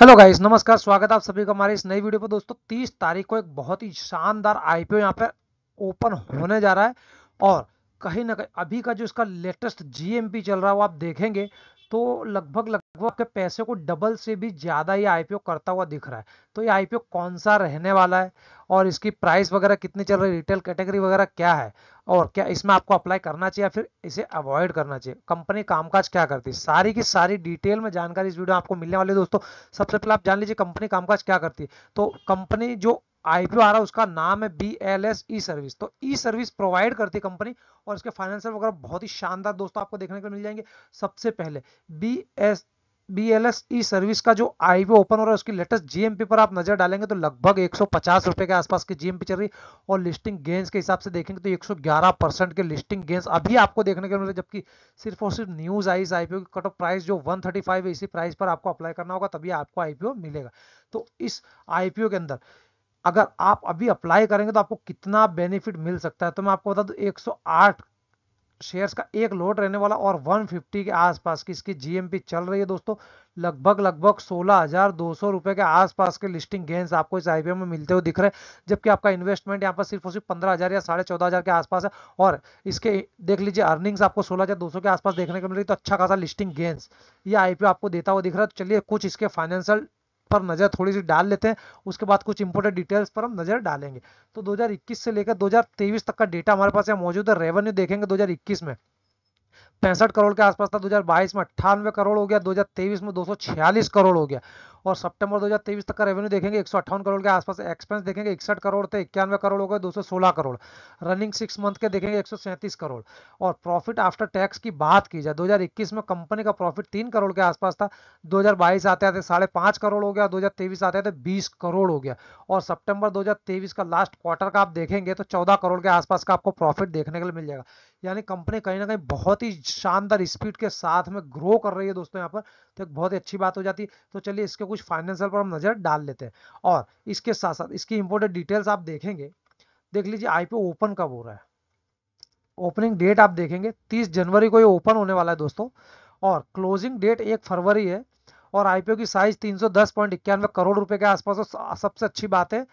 hello guys नमस्कार स्वागत आप सभी का हमारे इस नई वीडियो पर दोस्तों 30 तारीख को एक बहुत ही शानदार आईपीओ यहाँ पर ओपन होने जा रहा है और कहीं ना कहीं अभी का जो इसका लेटेस्ट जीएमपी चल रहा है वो आप देखेंगे तो लगभग लग वो आपके पैसे को डबल से भी ज़्यादा ये आईपीओ करता हुआ दिख रहा है तो ये आईपीओ कौन सा रहने वाला है और इसकी प्राइस वगैरह कितनी चल रही है रिटेल कैटेगरी वगैरह क्या है और क्या इसमें आपको अप्लाई करना चाहिए या फिर इसे अवॉइड करना चाहिए कंपनी कामकाज क्या करती है सारी की सारी डिटेल में जानकारी इस वीडियो में आपको मिलने वाली है दोस्तों सबसे पहले आप जान लीजिए कंपनी कामकाज क्या करती है तो कंपनी जो आईपीओ आ रहा है उसका नाम है B L S E service तो ई सर्विस प्रोवाइड करती है कंपनी और इसके फाइनेंशियल वगैरह बहुत ही शानदार दोस्तों आपको देखने को मिल जाएंगे सबसे पहले B S B L S E service का जो आई वी ओपन हो रहा है उसकी लेटेस्ट जीएमपी पर आप नजर डालेंगे तो लगभग पचास रुपए के आसपास की जीएमपी चल रही और लिस्टिंग गेंस के हिसाब से देखेंगे तो 111 परसेंट के लिस्टिंग गेंस अभी आपको देखने को मिले जबकि सिर्फ और सिर्फ न्यूज आई इस आईपीओ की कट ऑफ प्राइस जो 135 है इसी प्राइस पर आपको अप्लाई करना होगा तभी आपको आईपीओ मिलेगा तो इस आईपीओ के अंदर अगर आप अभी अप्लाई करेंगे तो आपको कितना बेनिफिट मिल सकता है तो मैं आपको बता दूं 108 शेयर्स का एक लोट रहने वाला और 150 के आसपास की इसकी जीएमपी चल रही है दोस्तों लगभग लगभग सोलह हजार दो सौ रुपए के आसपास के लिस्टिंग गेंस आपको इस आईपीओ में मिलते हुए दिख रहे हैं जबकि आपका इन्वेस्टमेंट यहाँ पर सिर्फ और सिर्फ पंद्रह हजार या साढ़े चौदह हजार के आसपास है और इसके देख लीजिए अर्निंग्स आपको सोलह हजार दो सौ के आसपास देखने को मिल रही तो अच्छा खासा लिस्टिंग गेंस ये आईपीओ आपको देता हुआ दिख रहा है तो चलिए कुछ इसके फाइनेंशियल पर नज़र थोड़ी सी डाल लेते हैं उसके बाद कुछ इंपोर्टेंट डिटेल्स पर हम नज़र डालेंगे तो 2021 से लेकर 2023 तक का डेटा हमारे पास यहाँ मौजूद है रेवेन्यू देखेंगे 2021 में पैंसठ करोड़ के आसपास था 2022 में अट्ठानवे करोड़ हो गया 2023 में 246 करोड़ हो गया और सितंबर 2023 तक का रेवेन्यू देखेंगे एक करोड़ के आसपास एक्सपेंस देखेंगे इकसठ करोड़ थे इक्यानवे करोड़ हो गए दो करोड़ रनिंग सिक्स मंथ के देखेंगे एक करोड़ और प्रॉफिट आफ्टर टैक्स की बात की जाए दो में कंपनी का प्रॉफिट तीन करोड़ के आसपास था दो आते आते साढ़े करोड़ हो गया दो आते आते बीस करोड़ हो गया और सितंबर 2023 का लास्ट क्वार्टर का आप देखेंगे तो 14 करोड़ के आसपास का आपको प्रॉफिट देखने के लिए मिल जाएगा यानी कंपनी कहीं ना कहीं बहुत ही शानदार स्पीड के साथ में ग्रो कर रही है दोस्तों यहाँ पर तो एक बहुत ही अच्छी बात हो जाती है तो चलिए इसके कुछ कुछ फाइनेंशियल पर हम नज़र डाल लेते हैं और इसके साथ साथ इसकी इम्पोर्टेंट डिटेल्स आप देखेंगे देख लीजिए आईपीओ ओपन कब हो रहा है ओपनिंग डेट आप देखेंगे 30 जनवरी को ये ओपन होने वाला है दोस्तों और क्लोजिंग डेट एक फरवरी है और आईपीओ की साइज तीन करोड़ रुपए के आसपास सबसे अच्छी बात है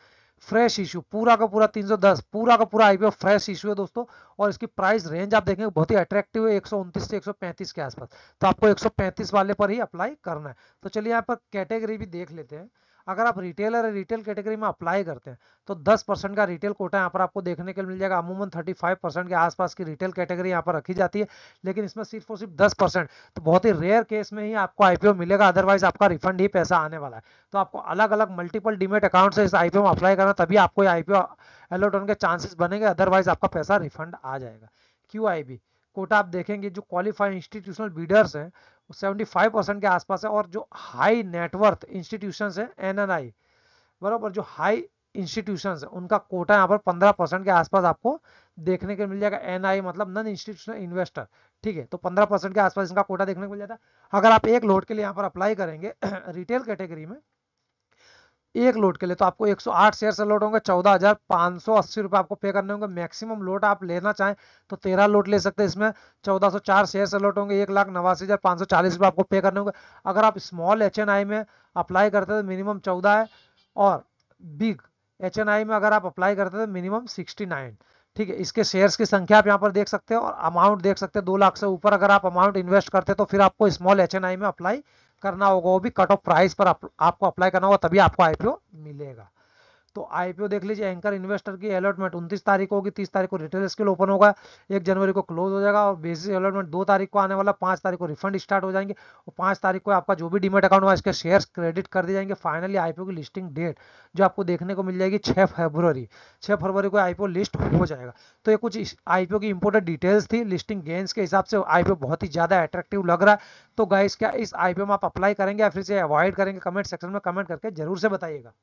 फ्रेश इशू पूरा का पूरा 310 पूरा का पूरा आईपीओ फ्रेश इशू है दोस्तों और इसकी प्राइस रेंज आप देखेंगे बहुत ही अट्रैक्टिव है एक से 135 के आसपास तो आपको 135 वाले पर ही अप्लाई करना है तो चलिए यहाँ पर कैटेगरी भी देख लेते हैं अगर आप रिटेलर रिटेल कैटेगरी में अप्लाई करते हैं तो 10 परसेंट का रिटेल कोटा यहाँ पर आपको देखने के लिए मिल जाएगा अमूमन 35 परसेंट के आसपास की रिटेल कैटेगरी यहाँ पर रखी जाती है लेकिन इसमें सिर्फ और सिर्फ 10 परसेंट तो बहुत ही रेयर केस में ही आपको आईपीओ मिलेगा अदरवाइज आपका रिफंड ही पैसा आने वाला है तो आपको अलग अलग मल्टीपल डिमेट अकाउंट से इस आईपीओ में अप्लाई करना तभी आपको आईपीओ अलॉट होने के चांसेस बनेंगे अदरवाइज आपका पैसा रिफंड आ जाएगा क्यू कोटा आप देखेंगे जो क्वालिफाइड इंस्टीट्यूशनल बीडर्स हैं वो फाइव परसेंट के आसपास है और जो हाई नेटवर्थ इंस्टीट्यूशंस हैं एनएनआई बराबर जो हाई इंस्टीट्यूशंस हैं उनका कोटा यहाँ पर पंद्रह परसेंट के आसपास आपको देखने को मिल जाएगा एनआई मतलब नॉन इंस्टीट्यूशनल इन्वेस्टर ठीक है तो पंद्रह परसेंट के आसपास इनका कोटा देखने को मिल जाता है अगर आप एक लोड के लिए यहाँ पर अप्लाई करेंगे रिटेल कैटेगरी में एक लोट के लिए तो आपको 108 शेयर से लोट होंगे चौदह हजार पांच सौ अस्सी रुपये आपको पे करने होंगे मैक्सिमम लोट आप लेना चाहें तो तेरह लोट ले सकते हैं इसमें चौदह सौ चार शेयर से लोट होंगे एक लाख नवासी हजार पांच सौ चालीस रुपए आपको पे करने होंगे अगर आप स्मॉल एच एन आई में अप्लाई करते तो मिनिमम चौदह है और बिग एच एन आई में अगर आप अप्लाई करते तो मिनिमम सिक्सटी नाइन ठीक है इसके शेयर्स की संख्या आप यहाँ पर देख सकते हैं और अमाउंट देख सकते हैं दो लाख से ऊपर अगर आप अमाउंट इन्वेस्ट करते तो फिर आपको स्मॉल एच में अप्लाई करना होगा वो भी कट ऑफ प्राइस पर आप, आपको अप्लाई करना होगा तभी आपको आईपीओ मिलेगा तो आईपीओ देख लीजिए एंकर इन्वेस्टर की अलॉटमेंट उनतीस तारीख को होगी तीस तारीख को रिटेल स्केल ओपन होगा एक जनवरी को क्लोज हो जाएगा और बेसिस अलॉटमेंट दो तारीख को आने वाला पांच तारीख को रिफंड स्टार्ट हो जाएंगे और पांच तारीख को आपका जो भी डिमेट अकाउंट हुआ इसके शेयर क्रेडिट कर दिए जाएंगे फाइनली आईपीओ की लिस्टिंग डेट जो आपको देखने को मिल जाएगी छह फरवरी छह फरवरी को आईपीओ लिस्ट हो जाएगा तो ये कुछ आईपीओ की इंपोर्टेंट डिटेल्स थी लिस्टिंग गेंस के हिसाब से आईपीओ बहुत ही ज़्यादा अट्रैक्टिव लग रहा है तो गाइस क्या इस आईपीओ में आप अप्लाई करेंगे या फिर से अवॉइड करेंगे कमेंट सेक्शन में कमेंट करके जरूर से बताइएगा